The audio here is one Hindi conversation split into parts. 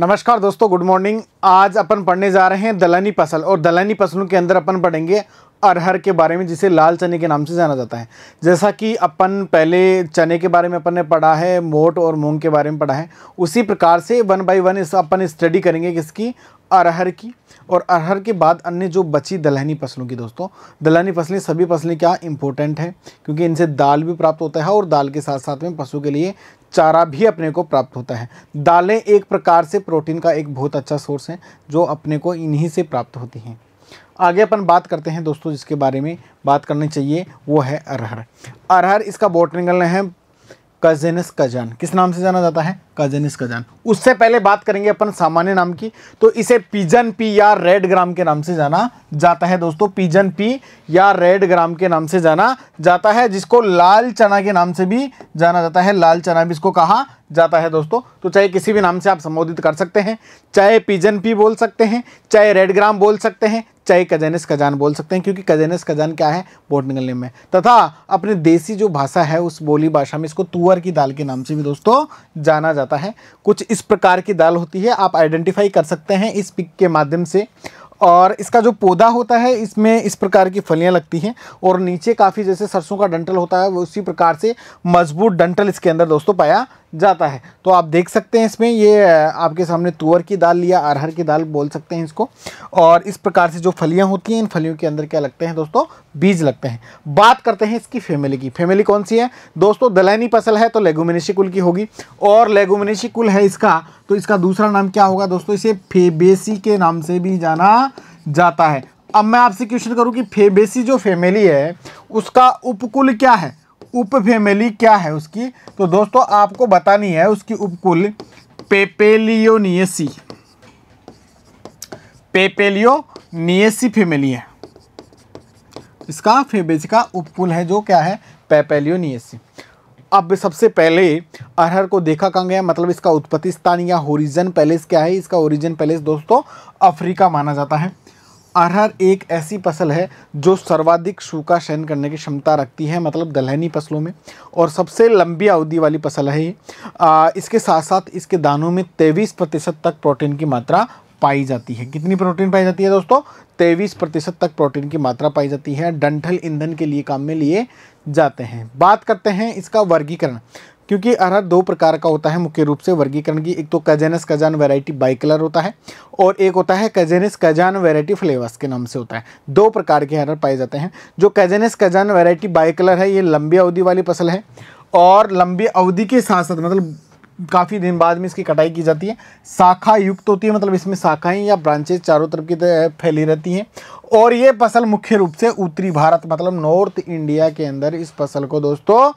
नमस्कार दोस्तों गुड मॉर्निंग आज अपन पढ़ने जा रहे हैं दलहनी फसल और दलहनी फसलों के अंदर अपन पढ़ेंगे अरहर के बारे में जिसे लाल चने के नाम से जाना जाता है जैसा कि अपन पहले चने के बारे में अपन ने पढ़ा है मोट और मूंग के बारे में पढ़ा है उसी प्रकार से वन बाई वन इस अपन स्टडी करेंगे किसकी अरहर की और अरहर के बाद अन्य जो बची दलहनी फसलों की दोस्तों दलहनी फसलें सभी फसलें क्या इंपॉर्टेंट हैं क्योंकि इनसे दाल भी प्राप्त होता है और दाल के साथ साथ में पशु के लिए चारा भी अपने को प्राप्त होता है दालें एक प्रकार से प्रोटीन का एक बहुत अच्छा सोर्स है जो अपने को इन्हीं से प्राप्त होती हैं आगे अपन बात करते हैं दोस्तों जिसके बारे में बात करनी चाहिए वो है अरहर अरहर इसका बोटनिकल है कजेनिस कजान किस नाम से जाना जाता है कजेनिस कजान उससे पहले बात करेंगे अपन सामान्य नाम की तो इसे पिजन पी या रेड ग्राम के नाम से जाना जाता है दोस्तों पिजन पी या रेड ग्राम के नाम से जाना जाता है जिसको लाल चना के नाम से भी जाना जाता है लाल चना भी इसको कहा जाता है दोस्तों तो चाहे किसी भी नाम से आप संबोधित कर सकते हैं चाहे पिजन पी बोल सकते हैं चाहे रेड ग्राम बोल सकते हैं चाहे कजैनस कजान बोल सकते हैं क्योंकि कजैनस कजान क्या है बोट निकलने में तथा अपने देसी जो भाषा है उस बोली भाषा में इसको तुअर की दाल के नाम से भी दोस्तों जाना जाता है कुछ इस प्रकार की दाल होती है आप आइडेंटिफाई कर सकते हैं इस पिक के माध्यम से और इसका जो पौधा होता है इसमें इस प्रकार की फलियां लगती हैं और नीचे काफ़ी जैसे सरसों का डंटल होता है वो उसी प्रकार से मजबूत डंटल इसके अंदर दोस्तों पाया जाता है तो आप देख सकते हैं इसमें ये आपके सामने तुअर की दाल या अरहर की दाल बोल सकते हैं इसको और इस प्रकार से जो फलियाँ होती हैं इन फलियों के अंदर क्या लगते हैं दोस्तों बीज लगते हैं बात करते हैं इसकी फैमिली की फैमिली कौन सी है दोस्तों दलैनी फसल है तो लेगुमिनेशी कुल की होगी और लेगुमिनेशी कुल है इसका तो इसका दूसरा नाम क्या होगा दोस्तों इसे फेबेसी के नाम से भी जाना जाता है अब मैं आपसे क्वेश्चन करूँ कि फेबेसी जो फैमिली है उसका उपकुल क्या है उप फेमिली क्या है उसकी तो दोस्तों आपको बतानी है उसकी उपकुल पेपेलियोनियसी पेपेलियोनियसी फैमिली है इसका फेबेज का उपकुल है जो क्या है पेपेलियोनियसी अब सबसे पहले अरहर को देखा कहाँ गया मतलब इसका उत्पत्ति स्थान या ओरिजन पैलेस क्या है इसका ओरिजन पैलेस दोस्तों अफ्रीका माना जाता है अरहर एक ऐसी फसल है जो सर्वाधिक सूखा सहन करने की क्षमता रखती है मतलब दलहनी फसलों में और सबसे लंबी अवधि वाली फसल है ये इसके साथ साथ इसके दानों में तेईस प्रतिशत तक प्रोटीन की मात्रा पाई जाती है कितनी प्रोटीन पाई जाती है दोस्तों तेईस प्रतिशत तक प्रोटीन की मात्रा पाई जाती है डंठल ईंधन के लिए काम में लिए जाते हैं बात करते हैं इसका वर्गीकरण क्योंकि अरहर दो प्रकार का होता है मुख्य रूप से वर्गीकरण की एक तो कजेनस कजान वैरायटी बाइकलर होता है और एक होता है कजेनस कजान वैरायटी फ्लेवर्स के नाम से होता है दो प्रकार के अरहर पाए जाते हैं जो कजेनस कजान वैरायटी बाइकलर है ये लंबी अवधि वाली फसल है और लंबी अवधि के साथ साथ मतलब काफ़ी दिन बाद में इसकी कटाई की जाती है शाखा युक्त होती है मतलब इसमें शाखाएँ या ब्रांचेज चारों तरफ की फैली रहती हैं और ये फसल मुख्य रूप से उत्तरी भारत मतलब नॉर्थ इंडिया के अंदर इस फसल को दोस्तों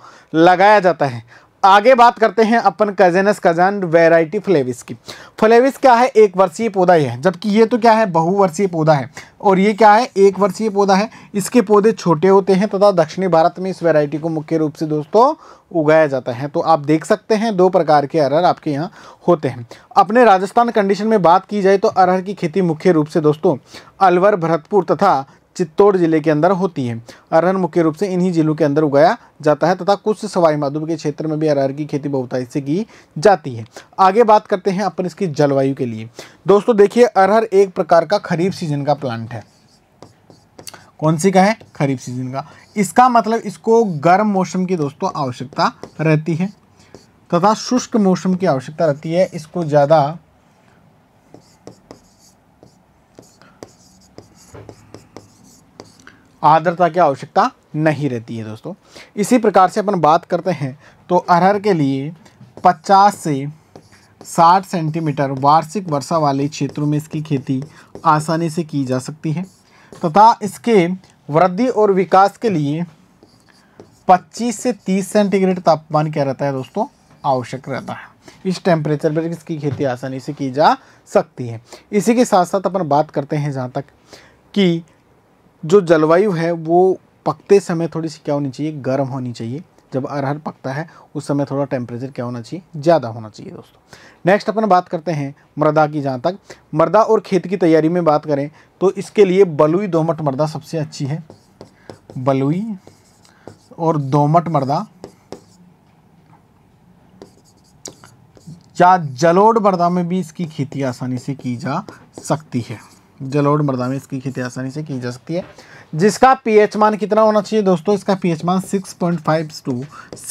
लगाया जाता है आगे बात करते हैं अपन कजेनस कजन वेराइटी फ्लेविस की फ्लेविस क्या है एक वर्षीय पौधा ही है जबकि ये तो क्या है बहुवर्षीय पौधा है और ये क्या है एक वर्षीय पौधा है इसके पौधे छोटे होते हैं तथा दक्षिणी भारत में इस वेराइटी को मुख्य रूप से दोस्तों उगाया जाता है तो आप देख सकते हैं दो प्रकार के अरहर आपके यहाँ होते हैं अपने राजस्थान कंडीशन में बात की जाए तो अरहर की खेती मुख्य रूप से दोस्तों अलवर भरतपुर तथा चित्तौड़ जिले के अंदर होती है अरहर मुख्य रूप से इन्हीं जिलों के अंदर उगाया जाता है तथा कुछ सवाई माधोपुर के क्षेत्र में भी अरहर की खेती बहुताई से की जाती है आगे बात करते हैं अपन इसकी जलवायु के लिए दोस्तों देखिए अरहर एक प्रकार का खरीफ सीजन का प्लांट है कौन सी का है खरीफ सीजन का इसका मतलब इसको गर्म मौसम की दोस्तों आवश्यकता रहती है तथा शुष्क मौसम की आवश्यकता रहती है इसको ज़्यादा आर्द्रता की आवश्यकता नहीं रहती है दोस्तों इसी प्रकार से अपन बात करते हैं तो अरहर के लिए 50 से 60 सेंटीमीटर वार्षिक वर्षा वाले क्षेत्रों में इसकी खेती आसानी से की जा सकती है तथा इसके वृद्धि और विकास के लिए 25 से 30 सेंटीग्रेड तापमान क्या रहता है दोस्तों आवश्यक रहता है इस टेम्परेचर पर इसकी खेती आसानी से की जा सकती है इसी के साथ साथ अपन बात करते हैं जहाँ तक कि जो जलवायु है वो पकते समय थोड़ी सी क्या होनी चाहिए गर्म होनी चाहिए जब अरहर पकता है उस समय थोड़ा टेम्परेचर क्या होना चाहिए ज़्यादा होना चाहिए दोस्तों नेक्स्ट अपन बात करते हैं मृदा की जहाँ तक मृदा और खेत की तैयारी में बात करें तो इसके लिए बलुई दोमट मृदा सबसे अच्छी है बलुई और दोमट मृदा या जलोड़ मृदा में भी इसकी खेती आसानी से की जा सकती है जलोड़ मृदा में इसकी खेती आसानी से की जा सकती है जिसका पीएच मान कितना होना चाहिए दोस्तों इसका पीएच मान 6.5 टू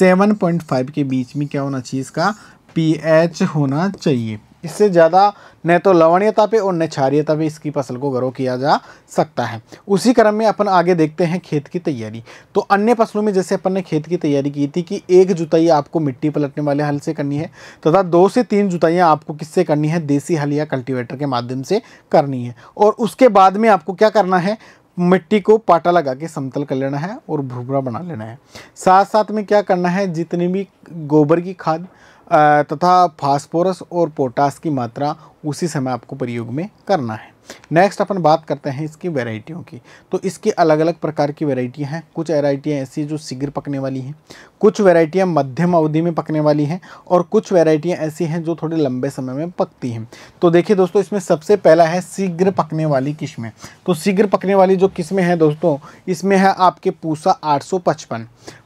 7.5 के बीच में क्या होना चाहिए इसका पीएच होना चाहिए इससे ज़्यादा न तो लवणीयता पे और न क्षारियता पे इसकी फसल को ग्रो किया जा सकता है उसी क्रम में अपन आगे देखते हैं खेत की तैयारी तो अन्य फसलों में जैसे अपन ने खेत की तैयारी की थी कि एक जुताई आपको मिट्टी पलटने वाले हल से करनी है तथा दो से तीन जुताइयाँ आपको किससे करनी है देसी हल या कल्टिवेटर के माध्यम से करनी है और उसके बाद में आपको क्या करना है मिट्टी को पाटा लगा के समतल कर लेना है और भूभरा बना लेना है साथ साथ में क्या करना है जितनी भी गोबर की खाद तथा फास्फोरस और पोटास की मात्रा उसी समय आपको प्रयोग में करना है नेक्स्ट अपन बात करते हैं इसकी वेराइटियों की तो इसकी अलग अलग प्रकार की वेराइटियाँ हैं कुछ वेराइटियाँ ऐसी जो शीघ्र पकने वाली हैं कुछ वेराइटियाँ मध्यम अवधि में पकने वाली हैं और कुछ वेराइटियाँ ऐसी हैं जो थोड़े लंबे समय में पकती हैं तो देखिए दोस्तों इसमें सबसे पहला है शीघ्र पकने वाली किस्में तो शीघ्र पकने वाली जो किस्में हैं दोस्तों इसमें है आपके पूसा आठ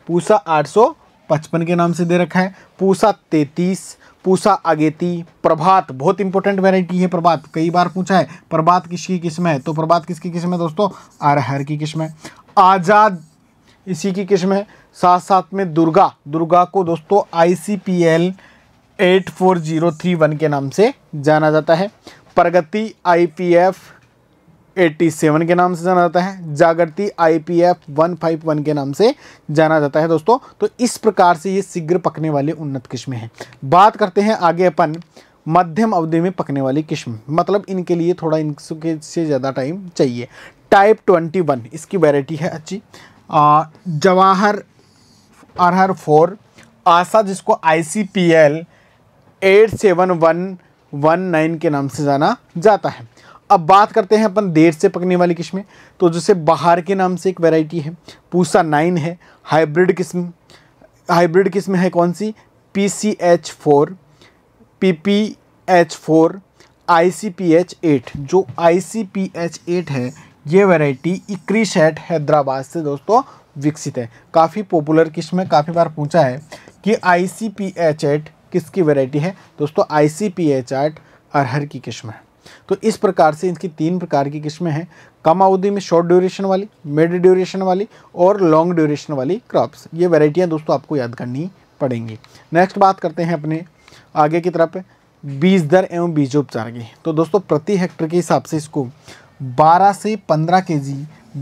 पूसा आठ पचपन के नाम से दे रखा है पूसा तैतीस पूसा अगेती प्रभात बहुत इंपॉर्टेंट वेराइटी है प्रभात कई बार पूछा है प्रभात किसकी किस्म है तो प्रभात किसकी किस्म है दोस्तों अरहर की किस्म है आज़ाद इसी की किस्म है साथ साथ में दुर्गा दुर्गा को दोस्तों I C P L eight four zero three one के नाम से जाना जाता है प्रगति आई पी एफ 87 के नाम से जाना जाता है जागृति आईपीएफ 151 के नाम से जाना जाता है दोस्तों तो इस प्रकार से ये शीघ्र पकने वाली उन्नत किस्में हैं बात करते हैं आगे अपन मध्यम अवधि में पकने वाली किस्म मतलब इनके लिए थोड़ा इनके से ज़्यादा टाइम चाहिए टाइप 21 इसकी वैरायटी है अच्छी आ, जवाहर अरहर फोर आशा जिसको I C P L eight seven one one nine के नाम से जाना जाता है अब बात करते हैं अपन देर से पकने वाली किस्में तो जैसे बाहर के नाम से एक वैरायटी है पूसा नाइन है हाइब्रिड किस्म हाइब्रिड किस्म है कौन सी P C H four P P H four I C P H eight जो I C P H eight है ये वैरायटी इक्री शैट हैदराबाद से दोस्तों विकसित है काफ़ी पॉपुलर किस्म है काफ़ी बार पूछा है कि I C P H eight किसकी वैरायटी है दोस्तों I C P H eight अरहर की किस्म है तो इस प्रकार से इसकी तीन प्रकार की किस्में हैं कम अवधि में शॉर्ट ड्यूरेशन वाली मिड ड्यूरेशन वाली और लॉन्ग ड्यूरेशन वाली क्रॉप्स ये वेराइटियाँ दोस्तों आपको याद करनी पड़ेंगी नेक्स्ट बात करते हैं अपने आगे की तरफ बीज दर एवं बीजोपचार की तो दोस्तों प्रति हेक्टर के हिसाब से इसको 12 से 15 केजी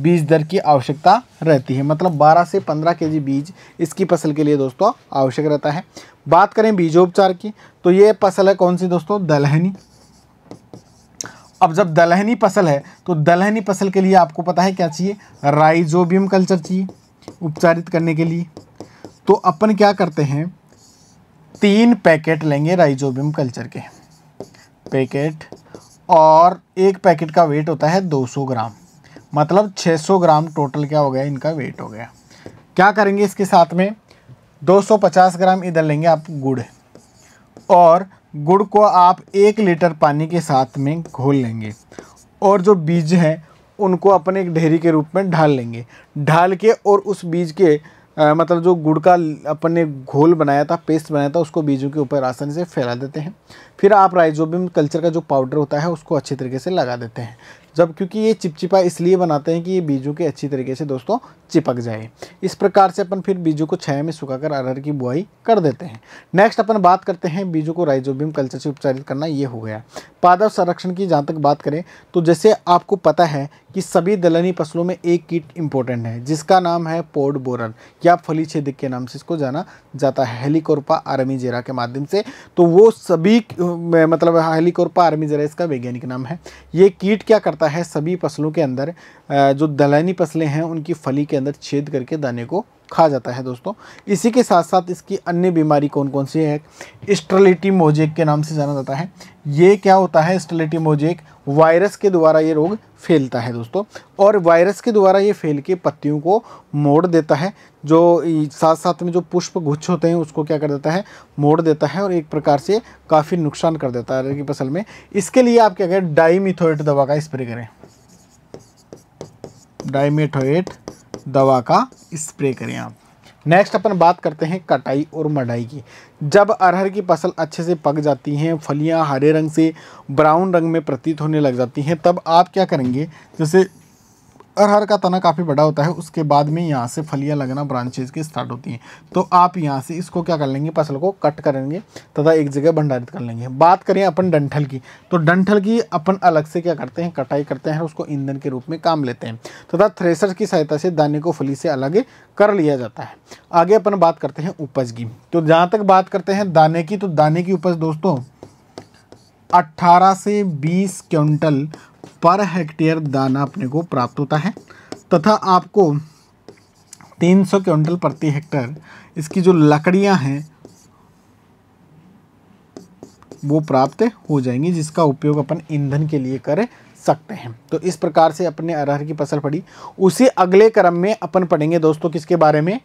बीज दर की आवश्यकता रहती है मतलब 12 से 15 केजी बीज इसकी फसल के लिए दोस्तों आवश्यक रहता है बात करें बीजोपचार की तो ये फसल है कौन सी दोस्तों दलहनी अब जब दलहनी फसल है तो दलहनी फसल के लिए आपको पता है क्या चाहिए राइजोबियम कल्चर चाहिए उपचारित करने के लिए तो अपन क्या करते हैं तीन पैकेट लेंगे राइजोबियम कल्चर के पैकेट और एक पैकेट का वेट होता है 200 ग्राम मतलब 600 ग्राम टोटल क्या हो गया इनका वेट हो गया क्या करेंगे इसके साथ में 250 ग्राम इधर लेंगे आप गुड़ और गुड़ को आप एक लीटर पानी के साथ में घोल लेंगे और जो बीज हैं उनको अपने एक ढेरी के रूप में ढाल लेंगे ढाल के और उस बीज के आ, मतलब जो गुड़ का अपन ने घोल बनाया था पेस्ट बनाया था उसको बीजों के ऊपर आसानी से फैला देते हैं फिर आप राइजोबियम कल्चर का जो पाउडर होता है उसको अच्छे तरीके से लगा देते हैं जब क्योंकि ये चिपचिपा इसलिए बनाते हैं कि ये बीजों के अच्छी तरीके से दोस्तों चिपक जाए इस प्रकार से अपन फिर बीजों को छाया में सुखाकर अरहर की बुआई कर देते हैं नेक्स्ट अपन बात करते हैं बीजों को राइजोबियम कल्चर से उपचारित करना ये हो गया पादव संरक्षण की जहाँ तक बात करें तो जैसे आपको पता है कि सभी दलहनी फसलों में एक कीट इम्पोर्टेंट है जिसका नाम है पोर्ड बोरन या फली छेदिक के नाम से इसको जाना जाता है हेलीकोरपा आर्मी जेरा के माध्यम से तो वो सभी मतलब हेलीकोरपा आर्मी जेरा इसका वैज्ञानिक नाम है ये कीट क्या करता जाता है सभी फसलों के अंदर जो दलहनी फसलें हैं उनकी फली के अंदर छेद करके दाने को खा जाता है दोस्तों इसी के साथ साथ इसकी अन्य बीमारी कौन कौन सी है स्ट्रलिटी मोजेक के नाम से जाना जाता है ये क्या होता है स्ट्रलिटी मोजेक वायरस के द्वारा ये रोग फैलता है दोस्तों और वायरस के द्वारा ये फैल के पत्तियों को मोड़ देता है जो साथ साथ में जो पुष्प गुच्छ होते हैं उसको क्या कर देता है मोड़ देता है और एक प्रकार से काफ़ी नुकसान कर देता है की फसल में इसके लिए आप क्या करें डाईमिथोइट दवा का स्प्रे करें डाईमिथोइट दवा का स्प्रे करें आप नेक्स्ट अपन बात करते हैं कटाई और मढ़ाई की जब अरहर की फसल अच्छे से पक जाती हैं फलियां हरे रंग से ब्राउन रंग में प्रतीत होने लग जाती हैं तब आप क्या करेंगे जैसे अरहर का तना काफ़ी बड़ा होता है उसके बाद में यहाँ से फलियाँ लगना ब्रांचेज की स्टार्ट होती हैं तो आप यहाँ से इसको क्या कर लेंगे फसल को कट करेंगे तथा एक जगह भंडारित कर लेंगे बात करें अपन डंठल की तो डंठल की अपन अलग से क्या करते हैं कटाई करते हैं उसको ईंधन के रूप में काम लेते हैं तथा थ्रेसर की सहायता से दाने को फली से अलग कर लिया जाता है आगे अपन बात करते हैं उपज की तो जहाँ तक बात करते हैं दाने की तो दाने की उपज दोस्तों 18 से 20 क्विंटल पर हेक्टेयर दाना अपने को प्राप्त होता है तथा आपको 300 क्विंटल प्रति हेक्टर इसकी जो लकड़ियां हैं वो प्राप्त हो जाएंगी जिसका उपयोग अपन ईंधन के लिए कर सकते हैं तो इस प्रकार से अपने अरहर की फसल पड़ी उसे अगले क्रम में अपन पढ़ेंगे दोस्तों किसके बारे में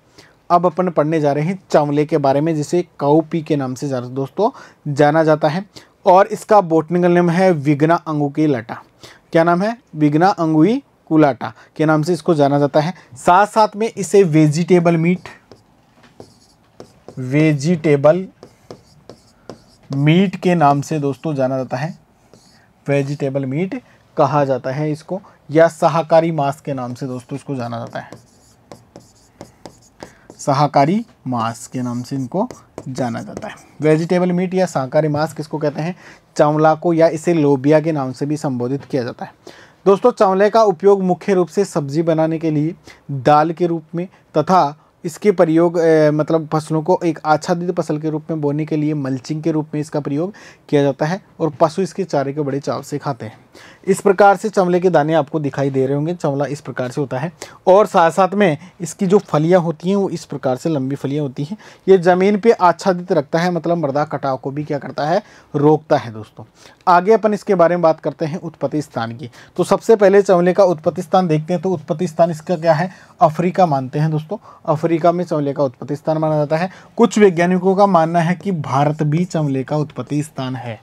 अब अपन पढ़ने जा रहे हैं चावले के बारे में जिसे काउपी के नाम से दोस्तों जाना जाता है और इसका बोटनिकल नेम है विग्ना अंगुकी लटा क्या नाम है विग्ना अंगुई कुलाटा के नाम से इसको जाना जाता है साथ साथ में इसे वेजिटेबल मीट वेजिटेबल मीट के नाम से दोस्तों जाना जाता है वेजिटेबल मीट कहा जाता है इसको या शाकाहारी मांस के नाम से दोस्तों इसको जाना जाता है शाकाहारी मांस के नाम से इनको जाना जाता है वेजिटेबल मीट या शाकाहारी मांस किसको कहते हैं चावला को या इसे लोबिया के नाम से भी संबोधित किया जाता है दोस्तों चावले का उपयोग मुख्य रूप से सब्जी बनाने के लिए दाल के रूप में तथा इसके प्रयोग मतलब फसलों को एक आच्छादित फसल के रूप में बोने के लिए मल्चिंग के रूप में इसका प्रयोग किया जाता है और पशु इसके चारे को बड़े चाव से खाते हैं इस प्रकार से चमले के दाने आपको दिखाई दे रहे होंगे चमला इस प्रकार से होता है और साथ साथ में इसकी जो फलियाँ होती हैं वो इस प्रकार से लंबी फलियाँ होती हैं ये ज़मीन पर आच्छादित रखता है मतलब मृदा कटाव को भी क्या करता है रोकता है दोस्तों आगे अपन इसके बारे में बात करते हैं उत्पत्ति स्थान की तो सबसे पहले चमले का उत्पत्ति स्थान देखते हैं तो उत्पत्ति स्थान इसका क्या है अफ्रीका मानते हैं दोस्तों अफ्रीका में चमले का उत्पत्ति स्थान माना जाता है कुछ वैज्ञानिकों का मानना है कि भारत भी चमले का उत्पत्ति स्थान है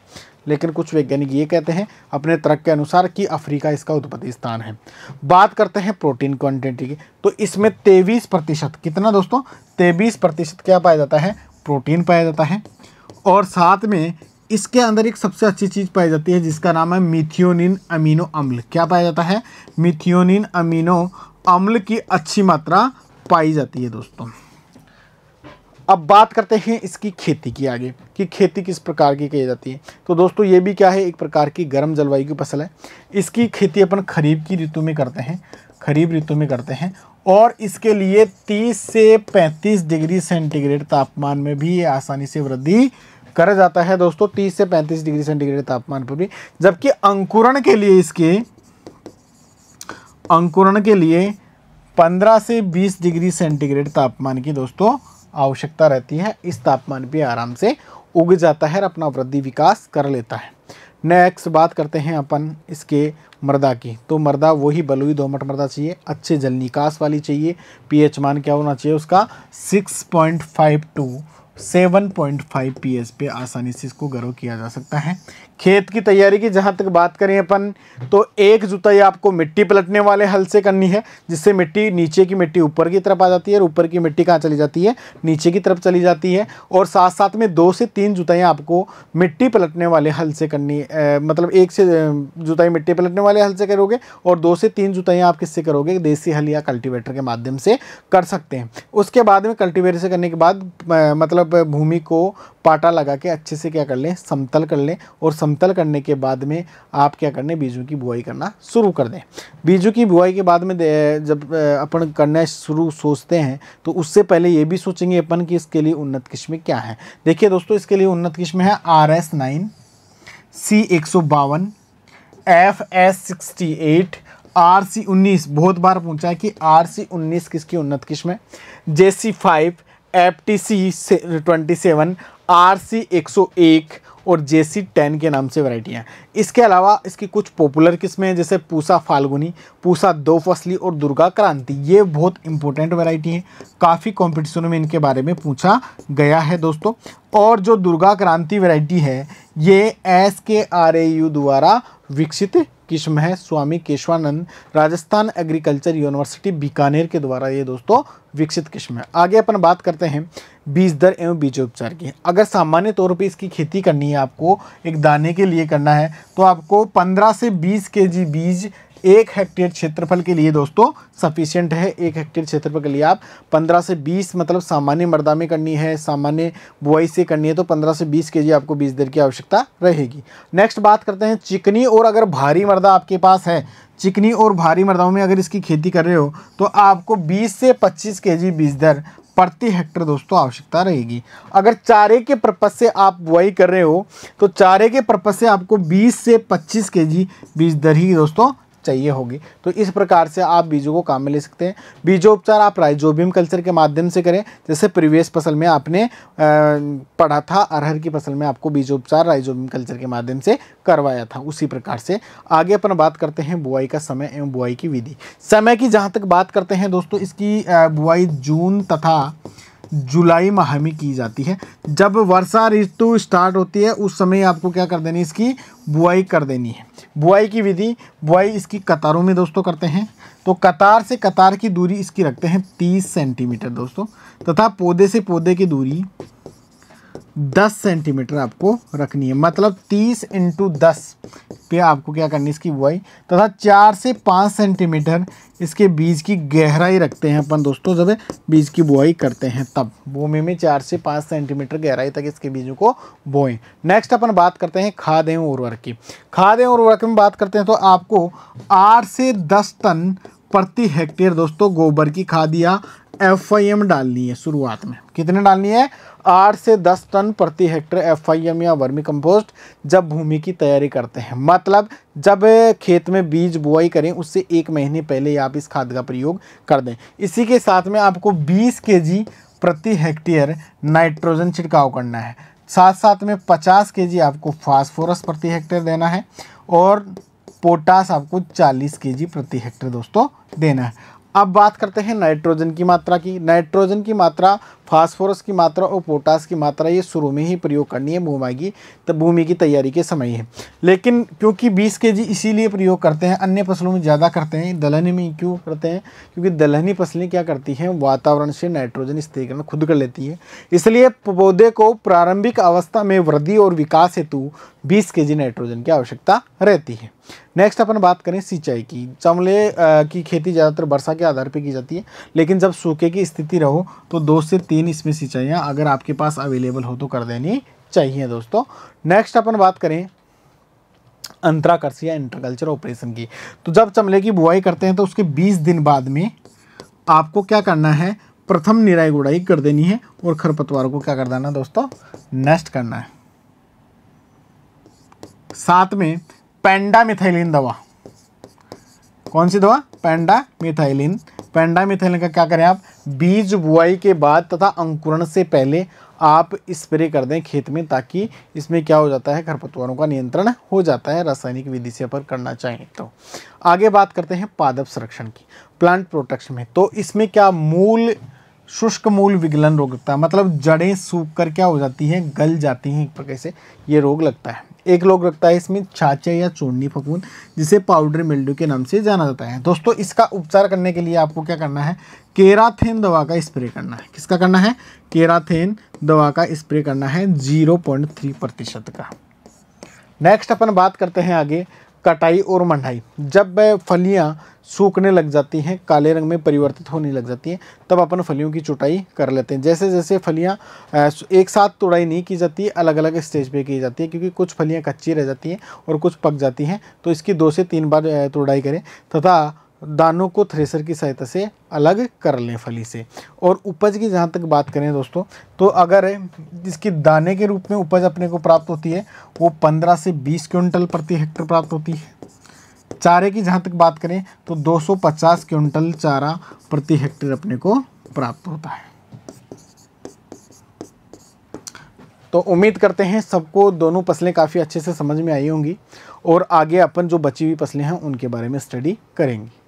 लेकिन कुछ वैज्ञानिक ये कहते हैं अपने तर्क के अनुसार कि अफ्रीका इसका उत्पत्ति स्थान है बात करते हैं प्रोटीन कॉन्टेंट की तो इसमें तेईस प्रतिशत कितना दोस्तों तेईस प्रतिशत क्या पाया जाता है प्रोटीन पाया जाता है और साथ में इसके अंदर एक सबसे अच्छी चीज़ पाई जाती है जिसका नाम है मिथियोनिन अमीनो अम्ल क्या पाया जाता है मिथियोनिन अमीनो अम्ल की अच्छी मात्रा पाई जाती है दोस्तों अब बात करते हैं इसकी खेती की आगे कि खेती किस प्रकार की की जाती है तो दोस्तों ये भी क्या है एक प्रकार की गर्म जलवायु की फसल है इसकी खेती अपन खरीफ की ऋतु में करते हैं खरीफ ऋतु में करते हैं और इसके लिए 30 से 35 डिग्री सेंटीग्रेड तापमान में भी आसानी से वृद्धि कर जाता है दोस्तों तीस से पैंतीस डिग्री सेंटीग्रेड तापमान पर भी जबकि अंकुरण के लिए इसके अंकुरण के लिए पंद्रह से बीस डिग्री सेंटीग्रेड तापमान की दोस्तों आवश्यकता रहती है इस तापमान पर आराम से उग जाता है और अपना वृद्धि विकास कर लेता है नेक्स्ट बात करते हैं अपन इसके मर्दा की तो मर्दा वही बलुई दोमट मर्दा चाहिए अच्छे जल निकास वाली चाहिए पीएच मान क्या होना चाहिए उसका 6.52 7.5 पीएस पे आसानी से इसको गर्व किया जा सकता है खेत की तैयारी की जहाँ तक बात करें अपन तो एक जुताई आपको मिट्टी पलटने वाले हल से करनी है जिससे मिट्टी नीचे की मिट्टी ऊपर की तरफ आ जाती है और ऊपर की मिट्टी कहाँ चली जाती है नीचे की तरफ चली जाती है और साथ साथ में दो से तीन जुताइयाँ आपको मिट्टी पलटने वाले हल से करनी है मतलब एक से जुताई मिट्टी पलटने वाले हल से करोगे और दो से तीन जुताइयाँ आप किससे करोगे देसी हल या कल्टिवेटर के माध्यम से कर सकते हैं उसके बाद में कल्टिवेटर से करने के बाद मतलब मतलब भूमि को पाटा लगा के अच्छे से क्या कर लें समतल कर लें और समतल करने के बाद में आप क्या कर लें बीजों की बुआई करना शुरू कर दें बीजों की बुआई के बाद में जब अपन करना शुरू सोचते हैं तो उससे पहले ये भी सोचेंगे अपन कि इसके लिए उन्नत किस्में क्या है देखिए दोस्तों इसके लिए उन्नत किस्में हैं आर एस नाइन सी एक सौ बावन F S sixty eight R C उन्नीस बहुत बार पूछा है कि आर सी उन्नीस किसकी उन्नत किस्म है J C five F T C twenty seven R C एक सौ एक और जे सी टेन के नाम से वैरायटी हैं इसके अलावा इसकी कुछ पॉपुलर किस्में हैं जैसे पूसा फाल्गुनी पूसा दो फसली और दुर्गा क्रांति ये बहुत इंपॉर्टेंट वैरायटी हैं काफ़ी कॉम्पिटिशनों में इनके बारे में पूछा गया है दोस्तों और जो दुर्गा क्रांति वैरायटी है ये एस के आर ए यू द्वारा विकसित किस्म है स्वामी केशवानंद राजस्थान एग्रीकल्चर यूनिवर्सिटी बीकानेर के द्वारा ये दोस्तों विकसित किस्म है आगे अपन बात करते हैं बीज दर एवं बीज उपचार की अगर सामान्य तौर पे इसकी खेती करनी है आपको एक दाने के लिए करना है तो आपको 15 से 20 के जी बीज एक हेक्टेयर क्षेत्रफल के लिए दोस्तों सफिशियंट है एक हेक्टेयर क्षेत्रफल के लिए आप 15 से 20 मतलब सामान्य मर्दा में करनी है सामान्य बुआई से करनी है तो 15 से 20 के आपको बीज दर की आवश्यकता रहेगी नेक्स्ट बात करते हैं चिकनी और अगर भारी मर्दा आपके पास है चिकनी और भारी मर्दाओं में अगर इसकी खेती कर रहे हो तो आपको 20 से 25 के जी बीज दर प्रति हेक्टर दोस्तों आवश्यकता रहेगी अगर चारे के पर्पज़ से आप बुआई कर रहे हो तो चारे के पर्पज़ से आपको 20 से 25 केजी बीज दर ही दोस्तों चाहिए होगी तो इस प्रकार से आप बीजों को काम में ले सकते हैं उपचार आप राइजोबियम कल्चर के माध्यम से करें जैसे प्रीवियस फसल में आपने पढ़ा था अरहर की फसल में आपको बीजोपचार राइजोबियम कल्चर के माध्यम से करवाया था उसी प्रकार से आगे अपन बात करते हैं बुआई का समय एवं बुआई की विधि समय की जहाँ तक बात करते हैं दोस्तों इसकी बुआई जून तथा जुलाई माह में की जाती है जब वर्षा ऋतु स्टार्ट होती है उस समय आपको क्या कर देनी इसकी बुआई कर देनी है बुआई की विधि बुआई इसकी कतारों में दोस्तों करते हैं तो कतार से कतार की दूरी इसकी रखते हैं तीस सेंटीमीटर दोस्तों तथा पौधे से पौधे की दूरी 10 सेंटीमीटर आपको रखनी है मतलब 30 इंटू दस पे आपको क्या करनी है इसकी बुआई तथा चार से पाँच सेंटीमीटर इसके बीज की गहराई रखते हैं अपन दोस्तों जब बीज की बुआई करते हैं तब भूमि में चार से पाँच सेंटीमीटर गहराई तक इसके बीजों को बोएं नेक्स्ट अपन बात करते हैं खाद एवं उर्वरक की खाद एवं उर्वरक में बात करते हैं तो आपको आठ से दस टन प्रति हेक्टेयर दोस्तों गोबर की खाद या एफ आई एम डालनी है शुरुआत में कितने डालनी है आठ से दस टन प्रति हेक्टर एफ आई एम या वर्मी कंपोस्ट जब भूमि की तैयारी करते हैं मतलब जब खेत में बीज बुआई करें उससे एक महीने पहले आप इस खाद का प्रयोग कर दें इसी के साथ में आपको बीस के जी प्रति हेक्टेयर नाइट्रोजन छिड़काव करना है साथ साथ में पचास के जी आपको फास्फोरस प्रति हेक्टेयर देना है और पोटास आपको 40 के जी प्रति हेक्टेयर दोस्तों देना है अब बात करते हैं नाइट्रोजन की मात्रा की नाइट्रोजन की मात्रा फास्फोरस की मात्रा और पोटास की मात्रा ये शुरू में ही प्रयोग करनी है भूमि की तब भूमि की तैयारी के समय है लेकिन क्योंकि 20 के जी इसीलिए प्रयोग करते हैं अन्य फसलों में ज़्यादा करते हैं दलहनी में क्यों करते हैं क्योंकि दलहनी फसलें क्या करती हैं वातावरण से नाइट्रोजन स्थिरीकरण खुद कर लेती है इसलिए पौधे को प्रारंभिक अवस्था में वृद्धि और विकास हेतु बीस के जी नाइट्रोजन की आवश्यकता रहती है नेक्स्ट अपन बात करें सिंचाई की चमले की खेती ज़्यादातर वर्षा के आधार पर की जाती है लेकिन जब सूखे की स्थिति रहो तो दो से तीन इसमें सिंचाइयाँ अगर आपके पास अवेलेबल हो तो कर देनी चाहिए दोस्तों नेक्स्ट अपन बात करें अंतराकर्षी या इंटरकल्चर ऑपरेशन की तो जब चमले की बुआई करते हैं तो उसके 20 दिन बाद में आपको क्या करना है प्रथम निराई गुड़ाई कर देनी है और खरपतवार को क्या कर देना है दोस्तों नष्ट करना है साथ में मिथाइलिन दवा कौन सी दवा मिथाइलिन पेंडामिथेलिन का क्या करें आप बीज बुआई के बाद तथा अंकुरण से पहले आप स्प्रे कर दें खेत में ताकि इसमें क्या हो जाता है खरपतवारों का नियंत्रण हो जाता है रासायनिक विधि से अपन करना चाहिए तो आगे बात करते हैं पादप संरक्षण की प्लांट प्रोटेक्शन में तो इसमें क्या मूल शुष्क मूल विगलन रोग लगता है मतलब जड़ें सूख कर क्या हो जाती हैं गल जाती हैं एक प्रकार से ये रोग लगता है एक लोग रखता है इसमें छाछे या चूर्णी फकून जिसे पाउडर मिल्डू के नाम से जाना जाता है दोस्तों इसका उपचार करने के लिए आपको क्या करना है केराथेन दवा का स्प्रे करना है किसका करना है केराथेन दवा का स्प्रे करना है जीरो पॉइंट थ्री प्रतिशत का नेक्स्ट अपन बात करते हैं आगे कटाई और मंडाई जब वह फलियाँ सूखने लग जाती हैं काले रंग में परिवर्तित होने लग जाती हैं तब अपन फलियों की चुटाई कर लेते हैं जैसे जैसे फलियाँ एक साथ तुड़ाई नहीं की जाती अलग अलग स्टेज पे की जाती है क्योंकि कुछ फलियाँ कच्ची रह जाती हैं और कुछ पक जाती हैं तो इसकी दो से तीन बार तुड़ाई करें तथा दानों को थ्रेसर की सहायता से अलग कर लें फली से और उपज की जहाँ तक बात करें दोस्तों तो अगर जिसकी दाने के रूप में उपज अपने को प्राप्त होती है वो पंद्रह से बीस क्विंटल प्रति हेक्टर प्राप्त होती है चारे की जहाँ तक बात करें तो 250 क्विंटल चारा प्रति हेक्टर अपने को प्राप्त होता है तो उम्मीद करते हैं सबको दोनों फसलें काफ़ी अच्छे से समझ में आई होंगी और आगे अपन जो बची हुई फसलें हैं उनके बारे में स्टडी करेंगे